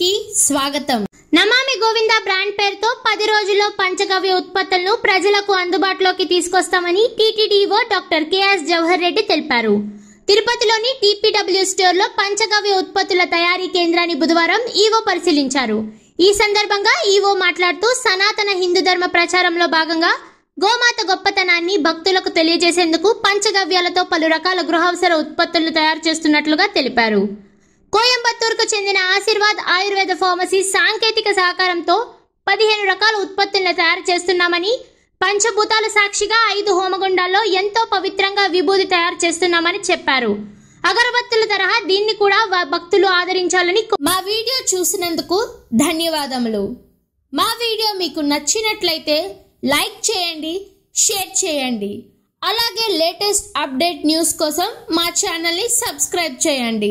కి స్వాగతం నమామి గోవింద బ్రాండ్ పేరుతో పది రోజుల్లో పంచగవ్య ఉత్పత్తులను ప్రజలకు అందుబాటులోకి తీసుకొస్తామని టీటీడీఓ డాక్టర్ కెఎస్ జవహర్ రెడ్డి తెలిపారు తిరుపతిలోని టీపీడబ్ల్యూ స్టోర్లో పంచగవ్య ఉత్పత్తుల తయారీ కేంద్రాన్ని బుధవారం ఈవో పరిశీలించారు ఈ సందర్భంగా ఈవో మాట్లాడుతూ సనాతన హిందూ ధర్మ ప్రచారంలో భాగంగా గోమాత గొప్పతనాన్ని భక్తులకు తెలియజేసేందుకు పంచగవ్యాలతో పలు రకాల గృహావసర ఉత్పత్తులు తయారు చేస్తున్నట్లుగా తెలిపారు కు చెందిన ఆశీర్వాద్ ఆయుర్వేద ఫార్మసీ సాంకేతిక సహకారంతో పదిహేను రకాల ఉత్పత్తులను తయారు చేస్తున్నామని పంచభూతాల సాక్షిగా ఐదు హోమగుండాల్లో ఎంతో పవిత్రంగా విభూతి తయారు చేస్తున్నామని చెప్పారు అగరబత్తుల తరహా దీన్ని కూడా భక్తులు ఆదరించాలని మా వీడియో చూసినందుకు ధన్యవాదములు మా వీడియో మీకు నచ్చినట్లయితే లైక్ చేయండి షేర్ చేయండి అలాగే లేటెస్ట్ అప్డేట్ న్యూస్ కోసం మా ఛానల్ని సబ్స్క్రైబ్ చేయండి